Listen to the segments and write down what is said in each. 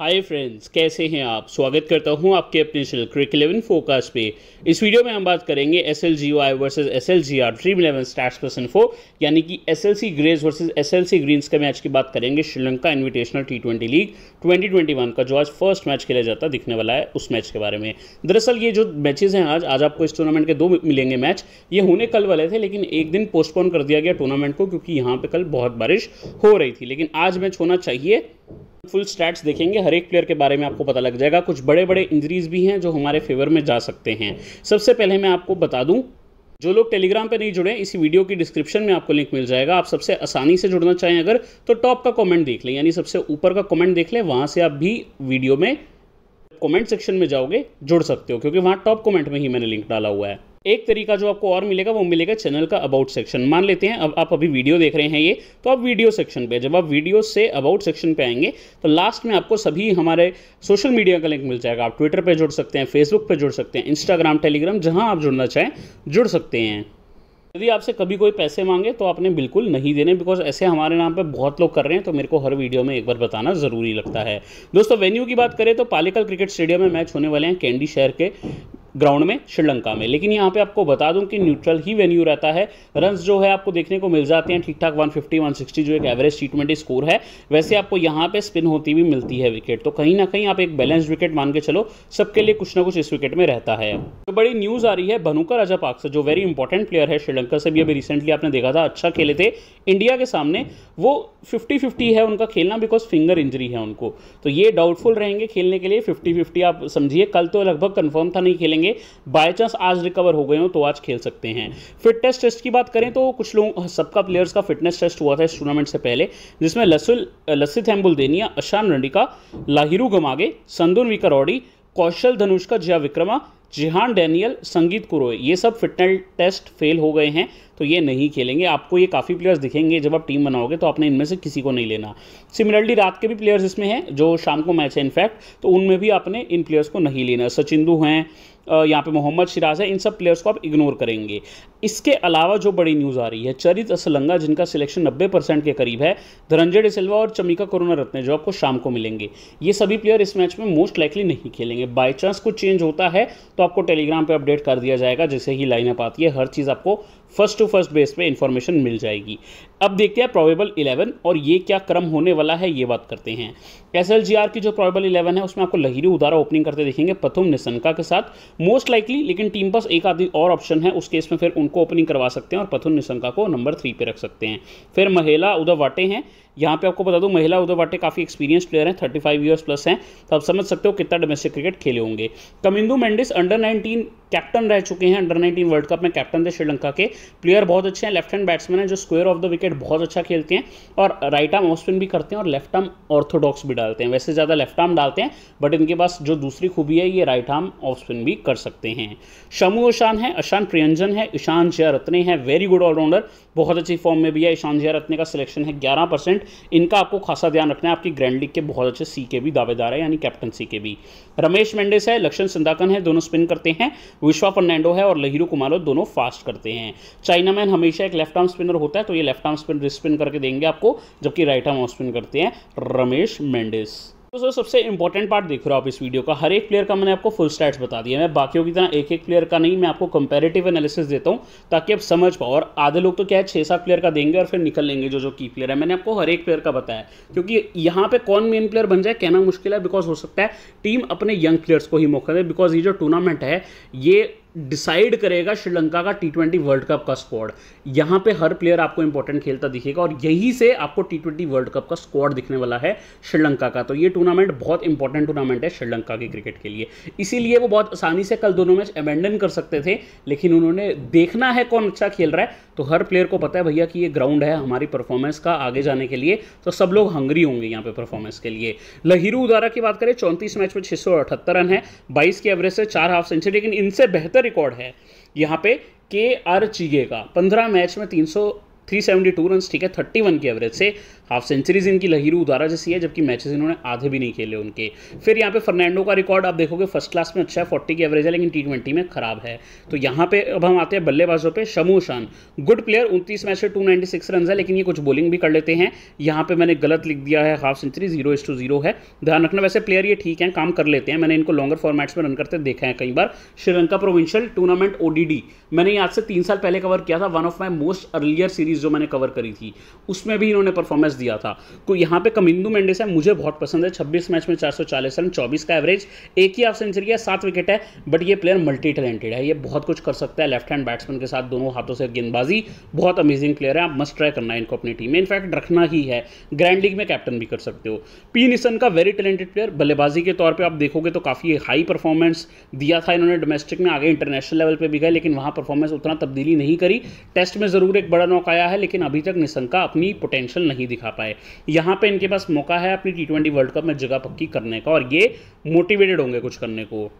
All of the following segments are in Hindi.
हाय फ्रेंड्स कैसे हैं आप स्वागत करता हूं आपके अपने चैनल क्रिक इलेवन फोकस पे इस वीडियो में हम बात करेंगे S L G Y versus S L G R dream eleven stars पर्सन फो यानी कि S L C greys versus S L C greens के मैच की बात करेंगे Sri Lanka invitational T twenty league twenty twenty one का जो आज फर्स्ट मैच खेला जाता दिखने वाला है उस मैच के बारे में दरअसल ये जो मैचेज हैं आज आज आपको इस टूर्नामेंट के दो मिलेंगे मैच ये होने कल वाले थे लेकिन एक दिन पोस्टपोन कर दिया गया टूर्नामेंट को क्योंकि यहाँ पर कल बहुत बारिश हो रही थी लेकिन आज मैच होना चाहिए फुल स्टैट्स देखेंगे हर एक प्लेयर के बारे में आपको पता लग जाएगा कुछ बड़े बड़े इंजरीज भी हैं जो हमारे फेवर में जा सकते हैं सबसे पहले मैं आपको बता दूं जो लोग टेलीग्राम पे नहीं जुड़े इसी वीडियो की डिस्क्रिप्शन में आपको लिंक मिल जाएगा आप सबसे आसानी से जुड़ना चाहें अगर तो टॉप का कमेंट देख लें यानी सबसे ऊपर का कमेंट देख लें वहां से आप भी वीडियो में कमेंट सेक्शन में जाओगे जुड़ सकते हो क्योंकि वहां टॉप कमेंट में ही मैंने लिंक डाला हुआ है एक तरीका जो आपको और मिलेगा वो मिलेगा चैनल का अबाउट सेक्शन मान लेते हैं अब आप अभी वीडियो देख रहे हैं ये तो आप वीडियो सेक्शन पे जब आप वीडियो से अबाउट सेक्शन पे आएंगे तो लास्ट में आपको सभी हमारे सोशल मीडिया का लिंक मिल जाएगा आप ट्विटर पर जुड़ सकते हैं फेसबुक पर जुड़ सकते हैं इंस्टाग्राम टेलीग्राम जहाँ आप जुड़ना चाहें जुड़ सकते हैं यदि आपसे कभी कोई पैसे मांगे तो आपने बिल्कुल नहीं देने बिकॉज ऐसे हमारे नाम पे बहुत लोग कर रहे हैं तो मेरे को हर वीडियो में एक बार बताना ज़रूरी लगता है दोस्तों वेन्यू की बात करें तो पालिकल क्रिकेट स्टेडियम में मैच होने वाले हैं कैंडी शहर के ग्राउंड में श्रीलंका में लेकिन यहाँ पे आपको बता दूं कि न्यूट्रल ही वेन्यू रहता है रन जो है आपको देखने को मिल जाते हैं ठीक ठाक 150 160 जो एक एवरेज टी ट्वेंटी स्कोर है वैसे आपको यहाँ पे स्पिन होती हुई मिलती है विकेट तो कहीं ना कहीं आप एक बैलेंस्ड विकेट मान के चलो सबके लिए कुछ ना कुछ इस विकेट में रहता है तो बड़ी न्यूज़ आ रही है भनुका राजा पाक जो वेरी इंपॉर्टेंट प्लेयर है श्रीलंका से भी अभी रिसेंटली आपने देखा था अच्छा खेले थे इंडिया के सामने वो फिफ्टी फिफ्टी है उनका खेलना बिकॉज फिंगर इंजरी है उनको तो ये डाउटफुल रहेंगे खेलने के लिए फिफ्टी फिफ्टी आप समझिए कल तो लगभग कन्फर्म था नहीं खेलेंगे खेलेंगे बाय चांस आज रिकवर हो गए हो तो आज खेल सकते हैं फिटनेस टेस्ट की बात करें तो कुछ लोग सबका प्लेयर्स का फिटनेस टेस्ट हुआ था इस टूर्नामेंट से पहले जिसमें लसुल लसित हेम्बुल देनिया अशान रंडिका लाहिरू गमागे संदुन विकरौड़ी कौशल धनुष का जया विक्रमा जिहान डैनियल संगीत कुरोए ये सब फिटनेस टेस्ट फेल हो गए हैं तो ये नहीं खेलेंगे आपको ये काफ़ी प्लेयर्स दिखेंगे जब आप टीम बनाओगे तो आपने इनमें से किसी को नहीं लेना सिमिलरली रात के भी प्लेयर्स इसमें हैं जो शाम को मैच है इनफैक्ट तो उनमें भी आपने इन प्लेयर्स को नहीं लेना सचिंदू हैं यहाँ पे मोहम्मद शिराज है इन सब प्लेयर्स को आप इग्नोर करेंगे इसके अलावा जो बड़ी न्यूज़ आ रही है चरित असलंगा जिनका सिलेक्शन 90 परसेंट के करीब है धनंजय डिसल्वा और चमिका करुणा रत्न जो आपको शाम को मिलेंगे ये सभी प्लेयर इस मैच में मोस्ट लाइकली नहीं खेलेंगे बाई चांस कुछ चेंज होता है तो आपको टेलीग्राम पर अपडेट कर दिया जाएगा जैसे ही लाइनअप आती है हर चीज़ आपको फर्स्ट टू फर्स्ट बेस पे इंफॉर्मेशन मिल जाएगी अब देखते हैं प्रोबेबल 11 और ये क्या क्रम होने वाला है ये बात करते हैं एस की जो प्रोबेबल 11 है उसमें आपको लहरी उदारा ओपनिंग करते देखेंगे प्रथम निशंका के साथ मोस्ट लाइकली लेकिन टीम पास एक आदमी और ऑप्शन है उस केस में फिर उनको ओपनिंग करवा सकते हैं और प्रथम निशंका को नंबर थ्री पे रख सकते हैं फिर महिला उधर वाटे हैं यहाँ पे आपको बता दूं महिला उधर वाटे काफ़ी एक्सपीरियंस प्लेयर हैं थर्टी फाइव ईयर्स प्लस हैं तो आप समझ सकते हो कितना डोमेस्टिक क्रिकेट खेले होंगे Kamindu Mendis under nineteen captain रह चुके हैं अंडर नाइनटीन वर्ल्ड कप में कैप्टन थे श्रीलंका के प्लेयर बहुत अच्छे हैं लेफ्ट हैंड बैट्समैन है जो square off the wicket wicket बहुत अच्छा खेलते हैं और राइट आर्म ऑफ स्पिन भी करते हैं और लेफ्ट आर्म ऑर्थोडॉक्स भी डालते हैं वैसे ज़्यादा लेफ्ट आर्म डालते हैं बट इनके पास जो दूसरी खूबी है ये राइट आर्म ऑफ स्पिन भी कर सकते हैं शमू ईशान है अशान प्रियंजन है ईशान जयरत्ने हैं वेरी गुड ऑलराउंडर बहुत अच्छी फॉर्म में भी है ईशान जयरत्ने का सिलेक्शन है ग्यारह इनका आपको खासा ध्यान रखना है आपकी ग्रैंड लीग के बहुत अच्छे सी के भी दावेदार है यानी कैप्टनसी के भी रमेश मेंडिस है लक्षण सिंधाकन है दोनों स्पिन करते हैं विश्वा फर्नैंडो है और लहिरू कुमारो दोनों फास्ट करते हैं चाइना मैन हमेशा एक लेफ्ट आर्म स्पिनर होता है तो ये लेफ्ट आर्म माउस पिन रिस्ट करके देंगे आपको जबकि राइट हैंड माउस पिन करते हैं रमेश मेंडिस तो सर सबसे इंपॉर्टेंट पार्ट देख रहे हो आप इस वीडियो का हर एक प्लेयर का मैंने आपको फुल स्टैट्स बता दिया मैं बाकियों की तरह एक एक प्लेयर का नहीं मैं आपको कंपैरेटिव एनालिसिस देता हूं ताकि आप समझ पाओ और आधे लोग तो क्या है छः सात प्लेयर का देंगे और फिर निकल लेंगे जो जो की प्लेयर है मैंने आपको हर एक प्लेयर का बताया क्योंकि यहाँ पे कौन मेन प्लेयर बन जाए कहना मुश्किल है बिकॉज हो सकता है टीम अपने यंग प्लेयर्स को ही मौका दे बिकॉज ये जो टूर्नामेंट है ये डिसाइड करेगा श्रीलंका का टी ट्वेंटी वर्ल्ड कप का स्क्वाड यहां पे हर प्लेयर आपको इंपॉर्टेंट खेलता दिखेगा और यही से आपको टी ट्वेंटी वर्ल्ड कप का स्क्वाड दिखने वाला है श्रीलंका का तो ये टूर्नामेंट बहुत इंपॉर्टेंट टूर्नामेंट है श्रीलंका के क्रिकेट के लिए इसीलिए वो बहुत आसानी से कल दोनों मैच अबेंडन कर सकते थे लेकिन उन्होंने देखना है कौन अच्छा खेल रहा है तो हर प्लेयर को पता है भैया कि ये ग्राउंड है हमारी परफॉर्मेंस का आगे जाने के लिए तो सब लोग हंग्री होंगे यहाँ पे परफॉर्मेंस के लिए लहिरू उदारा की बात करें चौंतीस मैच में अठहत्तर रन है बाईस की एवरेज से चार हाफ सेंचुरी लेकिन इनसे बेहतर उसका रिकॉर्ड है यहाँ पे के आर चीगे का पंद्रह मैच में तीन सौ थ्री सेवेंटी टू रन ठीक है थर्टी वन की एवरेज से हाफ सेंचुरीज इनकी लहीरू उदारा जैसी है जबकि मैचेस इन्होंने आधे भी नहीं खेले उनके फिर यहाँ पे फर्नांडो का रिकॉर्ड आप देखोगे फर्स्ट क्लास में अच्छा है फोर्टी की एवरेज है लेकिन टी ट्वेंटी में खराब है तो यहाँ पे अब हम आते हैं बल्लेबाजों पे शमू शान गुड प्लेयर उनतीस मैच से टू नाइनटी सिक्स रन है लेकिन ये कुछ बॉलिंग भी कर लेते हैं यहाँ पे मैंने गलत लिख दिया है हाफ सेंचुरी जीरो इस टू जीरो है ध्यान रखना वैसे प्लेयर ये ठीक है काम कर लेते हैं मैंने इनको लॉन्गर फॉर्मेट्स में रन करते देखा है कई बार श्रीलंका प्रोविंशियल टूर्नामेंट ओडीडी मैंने आज से तीन साल पहले कवर किया था one of my most earlier series series जो मैंने कवर करी थी उसमें भी इन्होंने परफॉर्मेंस दिया था को तो यहाँ पे कमिंदू मेंडेस है मुझे बहुत पसंद है 26 मैच में 440 रन 24 का एवरेज एक ही हाफ सेंचुरी है सात विकेट है बट ये प्लेयर मल्टी टैलेंटेड है ये बहुत कुछ कर सकता है लेफ्ट हैंड बैट्समैन के साथ दोनों हाथों से गेंदबाजी बहुत अमेजिंग प्लेयर है आप मस्ट ट्राई करना है इनको अपनी टीम में इनफैक्ट रखना ही है ग्रैंड लीग में कैप्टन भी कर सकते हो पी निसन का वेरी टैलेंटेड प्लेयर बल्लेबाजी के तौर पर आप देखोगे तो काफ़ी हाई परफॉर्मेंस दिया था इन्होंने डोमेस्टिक में आगे इंटरनेशनल लेवल पर भी गए लेकिन वहाँ परफॉर्मेंस उतना तब्दीली नहीं करी टेस्ट में ज़रूर एक बड़ा नौक आया है लेकिन अभी तक निशंका अपनी पोटेंशियल नहीं दिखा पाए यहाँ पे इनके पास मौका है अपनी टी वर्ल्ड कप में जगह पक्की करने का और ये मोटिवेटेड होंगे कुछ करने को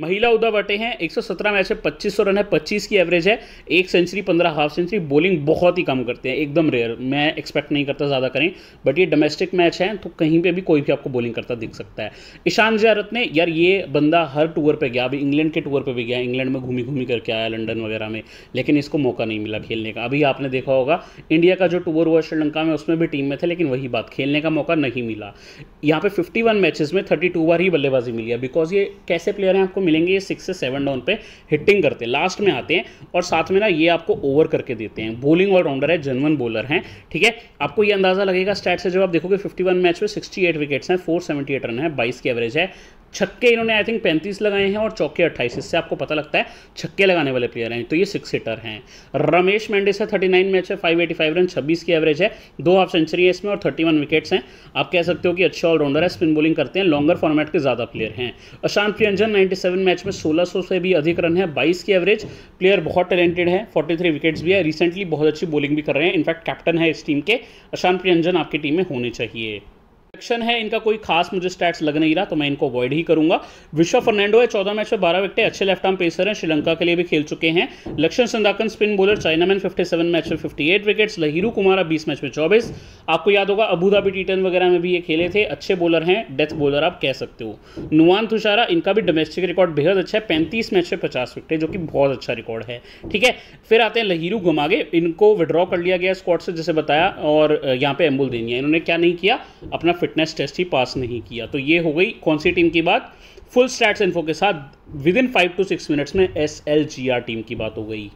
महिला उदा बटे हैं 117 मैच में 2500 रन है 25 की एवरेज है एक सेंचुरी 15 हाफ सेंचुरी बॉलिंग बहुत ही कम करते हैं एकदम रेयर मैं एक्सपेक्ट नहीं करता ज़्यादा करें बट ये डोमेस्टिक मैच है तो कहीं पे भी कोई भी आपको बॉलिंग करता दिख सकता है ईशान जयरत ने यार ये बंदा हर टूर पर गया अभी इंग्लैंड के टूर पर भी गया इंग्लैंड में घूमी घूमी करके आया लंडन वगैरह में लेकिन इसको मौका नहीं मिला खेलने का अभी आपने देखा होगा इंडिया का जो टूर हुआ श्रीलंका में उसमें भी टीम में थे लेकिन वही बात खेलने का मौका नहीं मिला यहाँ पे वन मैचेस में थर्टी टू बार ही बल्लेबाजी मिली है बिकॉज ये कैसे प्लेयर हैं आपको मिलेंगे ये सिक्स से सेवन डाउन पे हिटिंग करते हैं लास्ट में आते हैं और साथ में ना ये आपको ओवर करके देते हैं बोलिंग ऑलराउंडर है जनवन बॉलर हैं ठीक है आपको ये अंदाजा लगेगा स्टैट से जब आप देखोगे फिफ्टी मैच में सिक्सटी विकेट्स हैं फोर रन है बाइस की एवरेज है छक्के इन्होंने आई थिंक 35 लगाए हैं और चौके 28 इससे आपको पता लगता है छक्के लगाने वाले प्लेयर हैं तो ये सिक्स सीटर हैं रमेश मेंडिस है 39 मैच है 585 रन 26 की एवरेज है दो हाफ सेंचुरी है इसमें और 31 विकेट्स हैं आप कह सकते हो कि अच्छे ऑलराउंडर है स्पिन बोलिंग करते हैं लॉन्गर फॉर्मेट के ज़्यादा प्लेयर हैं अशांत प्रियंजन नाइन्टी मैच में सोलह से भी अधिक रन है बाईस की एवरेज प्लेयर बहुत टैलेंटेड है फोर्टी विकेट्स भी है रिसेंटली बहुत अच्छी बॉलिंग भी कर रहे हैं इनफैक्ट कैप्टन है इस टीम के अशांत प्रियंजन आपकी टीम में होने चाहिए प्रोजेक्शन है इनका कोई खास मुझे स्टैट्स लग नहीं रहा तो मैं इनको अवॉइड ही करूंगा विश्व फर्नांडो है चौदह मैच में बारह विकेट अच्छे लेफ्ट आर्म पेसर हैं श्रीलंका के लिए भी खेल चुके हैं Lakshan Sandakan spin bowler chinaman fifty seven match में fifty eight wickets Lahiru Kumara बीस मैच में चौबीस आपको याद होगा अबूधाबी टी टेन वगैरह में भी ये खेले थे अच्छे बॉलर हैं डेथ बॉलर आप कह सकते हो नुआन तुषारा इनका भी डोमेस्टिक रिकॉर्ड बेहद अच्छा है पैंतीस मैच में पचास विकेट जो कि बहुत अच्छा रिकॉर्ड है ठीक है फिर आते हैं लहिरू घुमागे इनको विड्रॉ कर लिया गया स्कॉट से जैसे बताया और यहाँ पे एम्बुल देनी है इन्होंने क्या नहीं किया अपना फिटनेस टेस्ट ही पास नहीं किया तो ये हो गई कौन सी टीम की बात फुल स्टैट्स इन्फो के साथ within five to six minutes में S L G R team की बात हो गई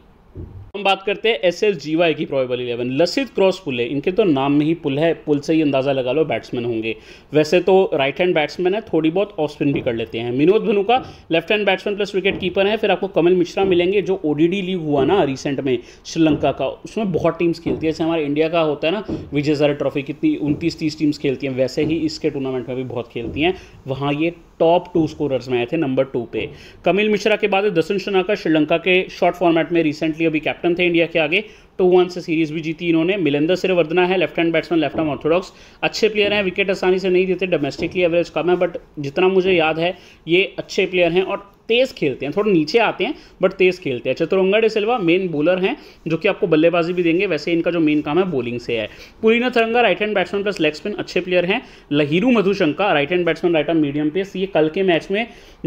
हम बात करते हैं एस एस जीवाई की probable eleven Lasith Croospulle इनके तो नाम में ही पुल है पुल से ही अंदाज़ा लगा लो बैट्समैन होंगे वैसे तो राइट हैंड बैट्समैन है थोड़ी बहुत ऑफ स्पिन भी कर लेते हैं Vinod Bhanuka left hand batsman plus wicket keeper है फिर आपको कमल मिश्रा मिलेंगे जो ओडीडी लीग हुआ ना रिसेंट में श्रीलंका का उसमें बहुत टीम्स खेलती है जैसे हमारे इंडिया का होता है ना विजय जरा ट्रॉफी कितनी उनतीस तीस टीम्स खेलती हैं वैसे ही इसके टूर्नामेंट में भी बहुत खेलती हैं वहाँ ये टॉप टू स्कोरर्स में आए थे नंबर टू पे कमिल मिश्रा के बाद दसन शनाका श्रीलंका के शॉर्ट फॉर्मेट में रिसेंटली अभी कैप्टन थे इंडिया के आगे टू वन से सीरीज भी जीती इन्होंने मिलिंदर सिरवर्धना है left hand batsman left hand orthodox अच्छे प्लेयर हैं विकेट आसानी से नहीं देते डोमेस्टिकली एवरेज कम है बट जितना मुझे याद है ये अच्छे प्लेयर हैं और तेज़ खेलते हैं थोड़ा नीचे आते हैं बट तेज़ खेलते हैं चतुरंगा डे सिल्वा मेन बॉलर हैं जो कि आपको बल्लेबाजी भी देंगे वैसे इनका जो मेन काम है बॉलिंग से है Pulina Tharanga right hand batsman plus leg spin अच्छे प्लेयर हैं Lahiru Madushanka right hand batsman right arm medium pace ये कल के मैच में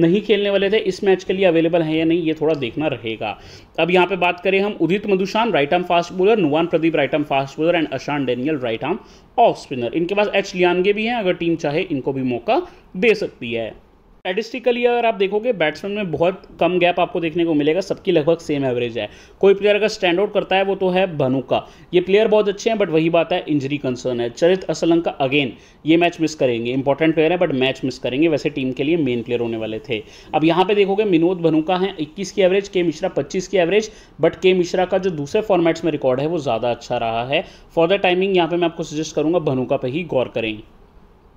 नहीं खेलने वाले थे इस मैच के लिए अवेलेबल है या नहीं ये थोड़ा देखना रहेगा अब यहाँ पे बात करें हम Udith Madushan right arm fast bowler Nuwan Pradeep right arm fast bowler and Ashan Daniel right arm off spinner इनके पास एच लियानगे भी हैं अगर टीम चाहे इनको भी मौका दे सकती है स्टेटिस्टिकली अगर आप देखोगे बैट्समैन में बहुत कम गैप आपको देखने को मिलेगा सबकी लगभग सेम एवरेज है कोई प्लेयर अगर स्टैंड आउट करता है वो तो है भनुका ये प्लेयर बहुत अच्छे हैं बट वही बात है इंजरी कंसर्न है चरित असलंका अगेन ये मैच मिस करेंगे इंपॉर्टेंट प्लेयर है बट मैच मिस करेंगे वैसे टीम के लिए मेन प्लेयर होने वाले थे अब यहाँ पे देखोगे विनोद भनुका है इक्कीस की एवरेज के मिश्रा पच्चीस की एवरेज बट के मिश्रा का जो दूसरे फॉर्मेट्स में रिकॉर्ड है वो ज़्यादा अच्छा रहा है फॉर द टाइमिंग यहाँ पर मैं आपको सजेस्ट करूँगा भनुका पर ही गौर करेंगे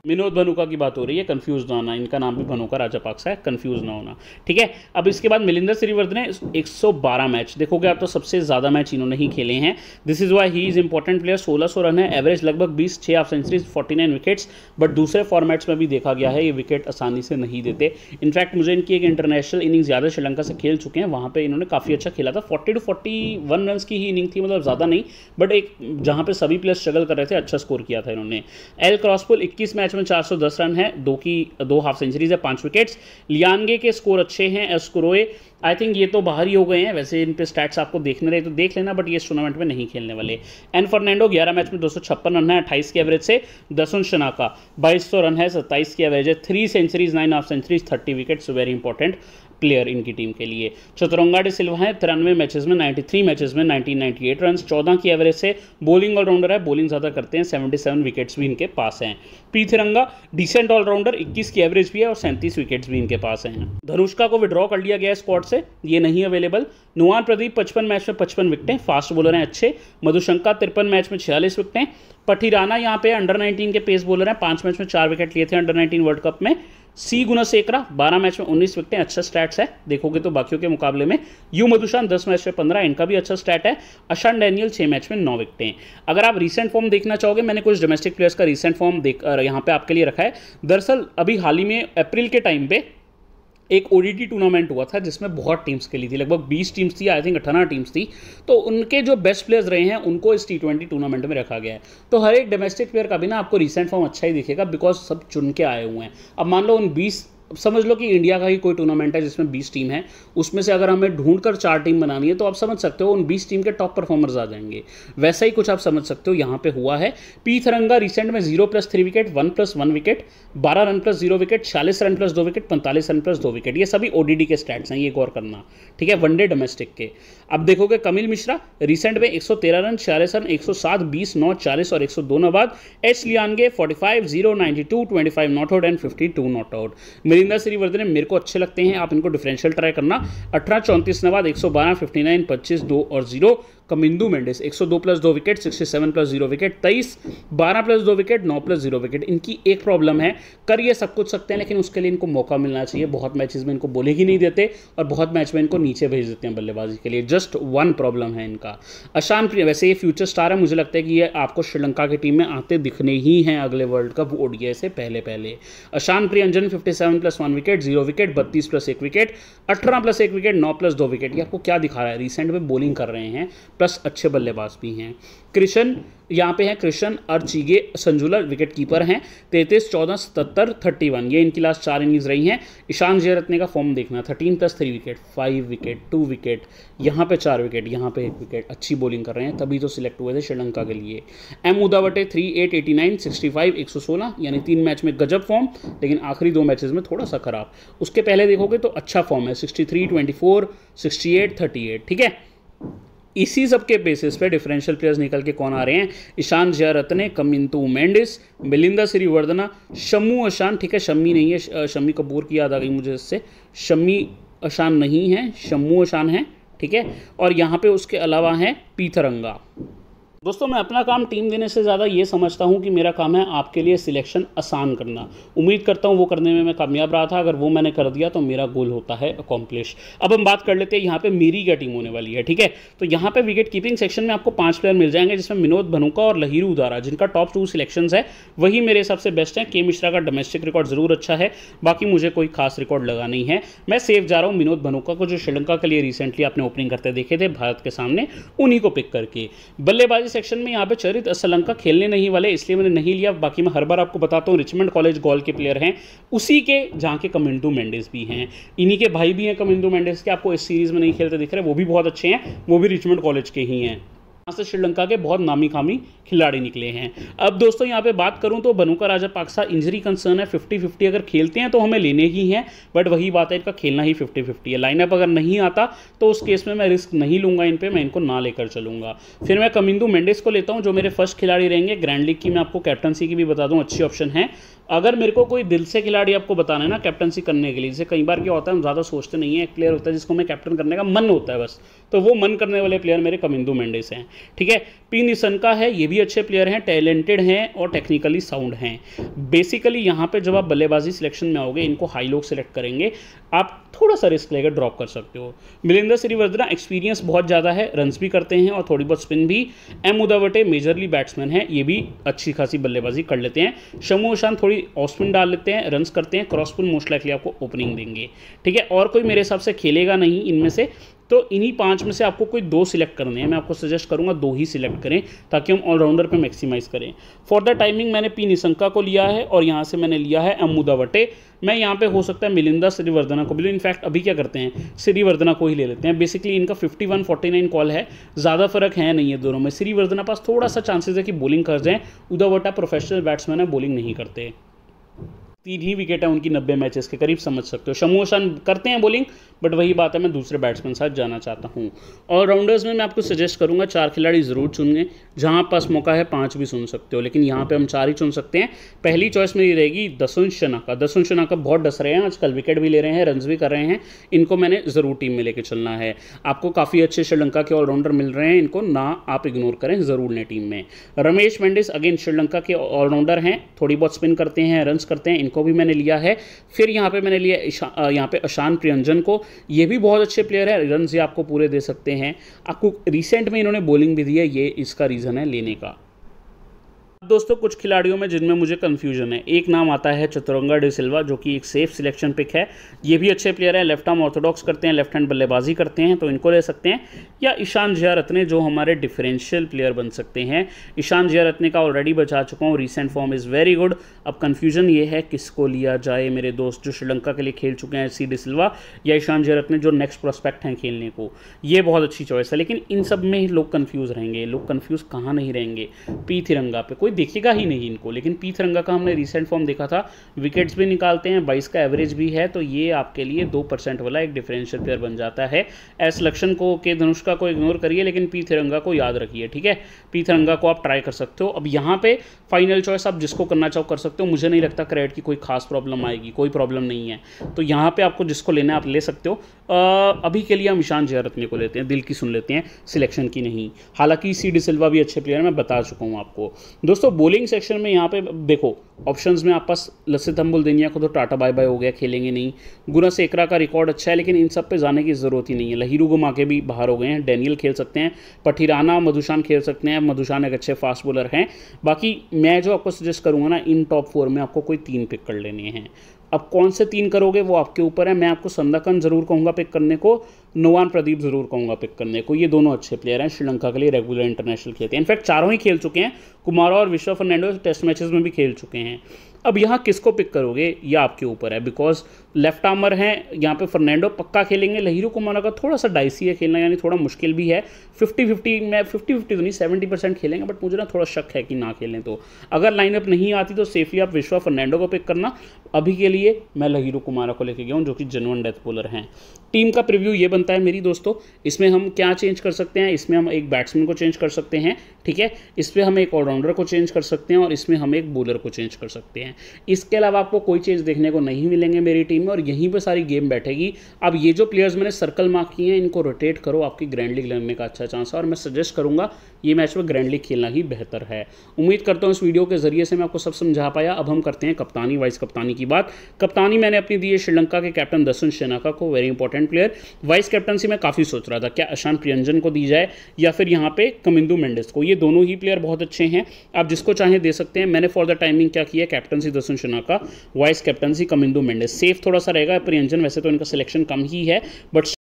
विनोद भनुका की बात हो रही है कंफ्यूज ना होना इनका नाम भी भनुका राजा पाक्सा है कंफ्यूज ना होना ठीक है अब इसके बाद मिलिंदर श्रीवर्धन ने 112 मैच देखोगे आप तो सबसे ज़्यादा मैच इन्होंने ही खेले हैं this is why he is important player सोलह सौ रन है एवरेज लगभग बीस छह half forty nine wickets but दूसरे फॉर्मेट्स में भी देखा गया है ये विकेट आसानी से नहीं देते इनफैक्ट मुझे इनकी एक इंटरनेशनल इनिंग ज़्यादा श्रीलंका से खेल चुके हैं वहां पर इन्होंने काफ़ी अच्छा खेला था forty two forty one run की ही इनिंग थी मतलब ज़्यादा नहीं बट एक जहां पर सभी प्लेयर स्ट्रगल कर रहे थे अच्छा स्कोर किया था इन्होंने एल क्रॉसपुल इक्कीस मैच में 410 रन है दो की दो हाफ सेंचुरीज है पांच विकेट्स लियांगे के स्कोर अच्छे हैं एस्क्रोए आई थिंक ये तो बाहर ही हो गए हैं वैसे इन पे स्टैट्स आपको देखने रहे तो देख लेना बट ये इस टूर्नामेंट में नहीं खेलने वाले एन फर्नांडो ग्यारह मैच में दो रन है अट्ठाईस की एवरेज से दसुन शनाका बाईस रन है सत्ताईस की एवरेज है three centuries nine half centuries thirty wickets very important player इनकी टीम के लिए चतुरंगा डे सिल्वा है तिरानवे मैचेस में 93 मैचेस में 1998 रन 14 की एवरेज से बॉलिंग ऑलराउंडर है बॉलिंग ज़्यादा करते हैं 77 विकेट्स भी इनके पास हैं पी थिरंगा डिसेंट ऑलराउंडर 21 की एवरेज भी है और सैंतीस विकेट्स भी इनके पास हैं धनुष्का को विड्रॉ कर लिया गया स्कॉट से ये नहीं अवेलेबल नुआन प्रदीप पचपन मैच में पचपन विकटें फास्ट बॉलर हैं अच्छे मधुशंका तिरपन मैच में छियालीस विकटें पठी राना यहाँ पे अंडर 19 के पेस बॉलर हैं पांच मैच में चार विकेट लिए थे अंडर 19 वर्ल्ड कप में सी गुना सेकरा बारह मैच में उन्नीस विकटें अच्छा स्टैट्स है देखोगे तो बाकियों के मुकाबले में यू मधुशान दस मैच में पंद्रह इनका भी अच्छा स्टैट है अशान डैनियल छः मैच में नौ विकटें अगर आप रिसेंट फॉर्म देखना चाहोगे मैंने कुछ डोमेस्टिक प्लेयर्स का रिसेंट फॉर्म देख यहाँ पे आपके लिए रखा है दरअसल अभी हाल ही में अप्रैल के टाइम पे एक ओ टूर्नामेंट हुआ था जिसमें बहुत टीम्स खेली थी लगभग 20 टीम्स थी आई थिंक अठारह टीम्स थी तो उनके जो बेस्ट प्लेयर्स रहे हैं उनको इस टी टूर्नामेंट में रखा गया है तो हर एक डोमेस्टिक प्लेयर का भी ना आपको रिसेंट फॉर्म अच्छा ही दिखेगा बिकॉज सब चुन के आए हुए हैं अब मान लो उन बीस समझ लो कि इंडिया का ही कोई टूर्नामेंट है जिसमें 20 टीम है उसमें से अगर हमें ढूंढकर चार टीम बनानी है तो आप समझ सकते हो उन 20 टीम के टॉप परफॉर्मर्स आ जाएंगे वैसा ही कुछ आप समझ सकते हो यहाँ पे हुआ है पी थरंगा रिसेंट में zero plus three wicket one plus one wicket बारह रन प्लस जीरो विकेट छियालीस रन प्लस दो विकेट पैंतालीस रन प्लस दो विकेट ये सभी ओडीडी के स्टैट्स हैं ये गौर करना ठीक है वनडे डोमेस्टिक के अब देखोगे कमिल मिश्रा रिसेंट में 113 रन छियालीस रन 107 20 नौ चालीस और 102 नौ बाद H Liyanage 45 zero 92 25 not out and 52 not out Milinda Siriwardana मेरे को अच्छे लगते हैं आप इनको डिफरेंशियल ट्राई करना अठारह चौंतीस नवाद एक सौ बारह फिफ्टी नाइन पच्चीस दो और जीरो कमिंदु मेंडिस 102 प्लस दो wicket 67 plus zero wicket 23 12 plus दो विकेट 9 प्लस जीरो विकेट इनकी एक प्रॉब्लम है कर ये सब कुछ सकते हैं लेकिन उसके लिए इनको मौका मिलना चाहिए बहुत मैचेस में इनको बोले ही नहीं देते और बहुत मैच में इनको नीचे भेज देते हैं बल्लेबाजी के लिए जस्ट वन प्रॉब्लम है इनका अशान प्रिय वैसे ये फ्यूचर स्टार है मुझे लगता है कि ये आपको श्रीलंका की टीम में आते दिखने ही हैं अगले वर्ल्ड कप ओडिया से पहले पहले Ashan Priyanjan seven plus one wicket zero wicket बत्तीस प्लस एक विकेट अठारह प्लस एक विकेट नौ प्लस दो विकेट ये आपको क्या दिखा रहा है रिसेंट में बॉलिंग कर रहे हैं प्लस अच्छे बल्लेबाज भी हैं कृष्ण यहाँ पे हैं कृष्ण अर्चिगे संजुलर विकेट कीपर हैं तैंतीस चौदह सतहत्तर थर्टी वन ये इनकी लास्ट चार इनिंग्स रही हैं ईशान जयरत्ने का फॉर्म देखना thirteen plus three wicket five wicket two wicket यहाँ पे चार विकेट यहाँ पे एक विकेट अच्छी बॉलिंग कर रहे हैं तभी तो सिलेक्ट हुए थे श्रीलंका के लिए M Udawatte three eight eighty nine sixty five एक सौ सोलह यानी तीन मैच में गजब फॉर्म लेकिन आखिरी दो मैचेज में थोड़ा सा खराब उसके पहले देखोगे तो अच्छा फॉर्म है sixty three twenty four sixty eight thirty eight ठीक है इसी सब के बेसिस पे डिफरेंशियल प्लेयर्स निकल के कौन आ रहे हैं ईशान जयरत्ने कमिंतु मेंडिस मिलिंदा श्रीवर्धना शम्मू अशान ठीक है शम्मी नहीं है शम्मी कपूर की याद आ गई मुझे इससे शम्मी अशान नहीं है शम्मू अशान है ठीक है और यहाँ पे उसके अलावा है पीथरंगा दोस्तों मैं अपना काम टीम देने से ज़्यादा ये समझता हूँ कि मेरा काम है आपके लिए सिलेक्शन आसान करना उम्मीद करता हूँ वो करने में मैं कामयाब रहा था अगर वो मैंने कर दिया तो मेरा गोल होता है अकॉम्प्लिश अब हम बात कर लेते हैं यहाँ पे मेरी क्या टीम होने वाली है ठीक है तो यहाँ पे विकेट कीपिंग सेक्शन में आपको पांच प्लेयर मिल जाएंगे जिसमें विनोद भनुका और लहीरू उदारा जिनका टॉप टू सिलेक्शन है वही मेरे हिसाब से बेस्ट है के मिश्रा का डोमेस्टिक रिकॉर्ड ज़रूर अच्छा है बाकी मुझे कोई खास रिकॉर्ड लगा नहीं है मैं सेफ जा रहा हूँ विनोद भनुका को जो श्रीलंका के लिए रिसेंटली आपने ओपनिंग करते देखे थे भारत के सामने उन्हीं को पिक करके बल्लेबाजी वाले सेक्शन में यहाँ पे चरित असलंका खेलने नहीं वाले इसलिए मैंने नहीं लिया बाकी मैं हर बार आपको बताता हूँ रिचमंड कॉलेज गोल के प्लेयर हैं उसी के जहाँ के कमिंडू मैंडेस भी हैं इन्हीं के भाई भी हैं कमिंडू मैंडेस के आपको इस सीरीज़ में नहीं खेलते दिख रहे वो भी बहुत अच्छे हैं वो भी रिचमंड कॉलेज के ही हैं से श्रीलंका के बहुत नामी खामी खिलाड़ी निकले हैं अब दोस्तों यहाँ पे बात करूँ तो Bhanuka Rajapaksa injury concern है फिफ्टी फिफ्टी अगर खेलते हैं तो हमें लेने ही हैं बट वही बात है इनका खेलना ही फिफ्टी फिफ्टी है लाइनअप अगर नहीं आता तो उस केस में मैं रिस्क नहीं लूंगा इन पर मैं इनको ना लेकर चलूंगा फिर मैं कमिंदू मेंडिस को लेता हूँ जो मेरे फर्स्ट खिलाड़ी रहेंगे ग्रैंड लीग की मैं आपको कैप्टनसी की भी बता दूँ अच्छी ऑप्शन है अगर मेरे को कोई दिल से खिलाड़ी आपको बताना है ना कैप्टनसी करने के लिए जैसे कई बार क्या होता है हम ज़्यादा सोचते नहीं है एक प्लेयर होता है जिसको मैं कैप्टन करने का मन होता है बस तो वो मन करने वाले प्लेयर मेरे कमिंदू मेंडेस हैं ठीक है पी निसन का है ये भी अच्छे प्लेयर हैं टैलेंटेड हैं और टेक्निकली साउंड हैं बेसिकली यहाँ पर जब आप बल्लेबाजी सिलेक्शन में आओगे इनको हाई लोग सिलेक्ट करेंगे आप थोड़ा सा रिस्क लेकर ड्रॉप कर सकते हो मिलिंदर श्रीवर्धना एक्सपीरियंस बहुत ज़्यादा है रन्स भी करते हैं और थोड़ी बहुत स्पिन भी एम उदावटे मेजरली बैट्समैन है ये भी अच्छी खासी बल्लेबाजी कर लेते हैं शमू ओशान थोड़ी ऑस्पिन डाल लेते हैं रन्स करते हैं क्रॉसपिन मोस्ट लाइकली आपको ओपनिंग देंगे ठीक है और कोई मेरे हिसाब से खेलेगा नहीं इनमें से तो इन्हीं पाँच में से आपको कोई दो सिलेक्ट करने हैं मैं आपको सजेस्ट करूँगा दो ही सिलेक्ट करें ताकि हम ऑलराउंडर पर मैक्सिमाइज़ करें फॉर द टाइमिंग मैंने पी निशंका को लिया है और यहाँ से मैंने लिया है अमुदा वटे मैं यहाँ पे हो सकता है मिलिंदा श्रीवर्धना को भी इनफैक्ट अभी क्या करते हैं श्रीवर्धना को ही ले लेते हैं बेसिकली इनका फोर्टी नाइन कॉल है ज़्यादा फर्क है नहीं है दोनों में श्रीवर्धना पास थोड़ा सा चांसेस है कि बॉलिंग कर जाएँ उदावटा प्रोफेशनल बैट्समैन है बॉलिंग नहीं करते तीन ही विकेट है उनकी नब्बे मैचेस के करीब समझ सकते हो शमू शान करते हैं बॉलिंग बट वही बात है मैं दूसरे बैट्समैन साथ जाना चाहता हूँ ऑलराउंडर्स में मैं आपको सजेस्ट करूँगा चार खिलाड़ी ज़रूर चुनें जहाँ पास मौका है पाँच भी सुन सकते हो लेकिन यहाँ पर हम चार ही चुन सकते हैं पहली चॉइस मेरी रहेगी दसुन शनाका दसुन शनाका बहुत डस रहे हैं आजकल विकेट भी ले रहे हैं रन भी कर रहे हैं इनको मैंने ज़रूर टीम में लेकर चलना है आपको काफ़ी अच्छे श्रीलंका के ऑलराउंडर मिल रहे हैं इनको ना आप इग्नोर करें ज़रूर लें टीम में रमेश मेंडिस अगेन श्रीलंका के ऑलराउंडर हैं थोड़ी बहुत स्पिन करते हैं रन करते हैं इनको को भी मैंने लिया है फिर यहाँ पे मैंने लिया यहाँ पे अशान प्रियंजन को ये भी बहुत अच्छे प्लेयर है रन ये आपको पूरे दे सकते हैं आपको रिसेंट में इन्होंने बॉलिंग भी दी है ये इसका रीज़न है लेने का दोस्तों कुछ खिलाड़ियों में जिनमें मुझे कन्फ्यूजन है एक नाम आता है चतुरंगा सिल्वा जो कि एक सेफ सिलेक्शन पिक है ये भी अच्छे प्लेयर हैं लेफ्ट आर्म ऑर्थोडॉक्स करते हैं लेफ्ट हैंड बल्लेबाजी करते हैं तो इनको ले सकते हैं या ईशान रत्ने जो हमारे डिफरेंशियल प्लेयर बन सकते हैं ईशान रत्ने का ऑलरेडी बचा चुका हूँ recent form is very good अब कन्फ्यूजन ये है किसको लिया जाए मेरे दोस्त जो श्रीलंका के लिए खेल चुके हैं सी सिल्वा या ईशान रत्ने जो नेक्स्ट प्रोस्पेक्ट हैं खेलने को ये बहुत अच्छी चॉइस है लेकिन इन सब में लोग कन्फ्यूज़ रहेंगे लोग कन्फ्यूज़ कहाँ नहीं रहेंगे पी थिरंगा पे कोई देखेगा ही नहीं इनको लेकिन पी थरंगा का हमने रिसेंट फॉर्म देखा था विकेट्स भी निकालते हैं बाईस का एवरेज भी है तो ये आपके लिए दो परसेंट वाला एक डिफरेंशियल प्लेयर बन जाता है एस लक्षण को के धनुष्का को इग्नोर करिए लेकिन पी थरंगा को याद रखिए ठीक है पी थरंगा को आप ट्राई कर सकते हो अब यहाँ पे फाइनल चॉइस आप जिसको करना चाहो कर सकते हो मुझे नहीं लगता क्रेडिट की कोई खास प्रॉब्लम आएगी कोई प्रॉब्लम नहीं है तो यहाँ पर आपको जिसको लेना है आप ले सकते हो अभी के लिए हम ईशान जयरत्ने को लेते हैं दिल की सुन लेते हैं सिलेक्शन की नहीं हालांकि सी डी सिल्वा भी अच्छे प्लेयर मैं बता चुका हूँ आपको दोस्तों दोस्तों बोलिंग सेक्शन में यहाँ पे देखो ऑप्शंस में आपका लसित अम्बुल दिनिया को तो टाटा बाय बाय हो गया खेलेंगे नहीं गुना सेकरा का रिकॉर्ड अच्छा है लेकिन इन सब पे जाने की ज़रूरत ही नहीं है लहीरू गुमा के भी बाहर हो गए हैं डैनियल खेल सकते हैं पठिराना मधुशान खेल सकते हैं मधुशान एक अच्छे फास्ट बॉलर हैं बाकी मैं जो आपको सजेस्ट करूँगा ना इन टॉप फोर में आपको कोई तीन पिक कर लेने हैं अब कौन से तीन करोगे वो आपके ऊपर है मैं आपको संदाकन ज़रूर कहूँगा पिक करने को नोवान प्रदीप जरूर कहूँगा पिक करने को ये दोनों अच्छे प्लेयर हैं श्रीलंका के लिए रेगुलर इंटरनेशनल खेलते हैं इनफैक्ट चारों ही खेल चुके हैं कुमारा और विश्व फर्नैंडो टेस्ट मैचेस में भी खेल चुके हैं अब यहाँ किसको पिक करोगे ये आपके ऊपर है बिकॉज लेफ्ट आर्मर हैं यहाँ पे फर्नैंडो पक्का खेलेंगे लहिरू कुमारा का थोड़ा सा डाइसी है खेलना यानी थोड़ा मुश्किल भी है फिफ्टी फिफ्टी में फिफ्टी फिफ्टी तो नहीं सेवेंटी परसेंट खेलेंगे बट मुझे ना थोड़ा शक है कि ना खेलें तो अगर लाइनअप नहीं आती तो सेफली आप विश्वा फर्नैंडो को पिक करना अभी के लिए मैं लहिरू कुमारा को लेके गया हूँ जो कि जनवन डेथ बोलर हैं टीम का प्रिव्यू ये बनता बनता है मेरी दोस्तों इसमें हम क्या चेंज कर सकते हैं इसमें हम एक बैट्समैन को चेंज कर सकते हैं ठीक है इस पर हम एक ऑलराउंडर को चेंज कर सकते हैं और इसमें हम एक बॉलर को चेंज कर सकते हैं इसके अलावा आपको कोई चेंज देखने को नहीं मिलेंगे मेरी टीम में और यहीं पर सारी गेम बैठेगी अब ये जो प्लेयर्स मैंने सर्कल मार्क किए हैं इनको रोटेट करो आपकी ग्रैंड लीग लगने का अच्छा चांस है और मैं सजेस्ट करूंगा ये मैच में ग्रैंड लीग खेलना ही बेहतर है उम्मीद करता हूँ इस वीडियो के जरिए से मैं आपको सब समझा पाया अब हम करते हैं कप्तानी वाइस कप्तानी की बात कप्तानी मैंने अपनी दी है श्रीलंका के कैप्टन दसन शेनाका को very important player vice captaincy मैं काफ़ी सोच रहा था क्या अशांत प्रियंजन को दी जाए या फिर यहाँ पे कमिंदू मेंडिस को ये दोनों ही प्लेयर बहुत अच्छे हैं आप जिसको चाहें दे सकते हैं मैंने फॉर द टाइमिंग क्या किया कैप्टनसी दर्शन शना का वाइस कैप्टनसी कमिंदू मेंडे सेफ थोड़ा सा रहेगा प्रियंजन वैसे तो इनका सिलेक्शन कम ही है बट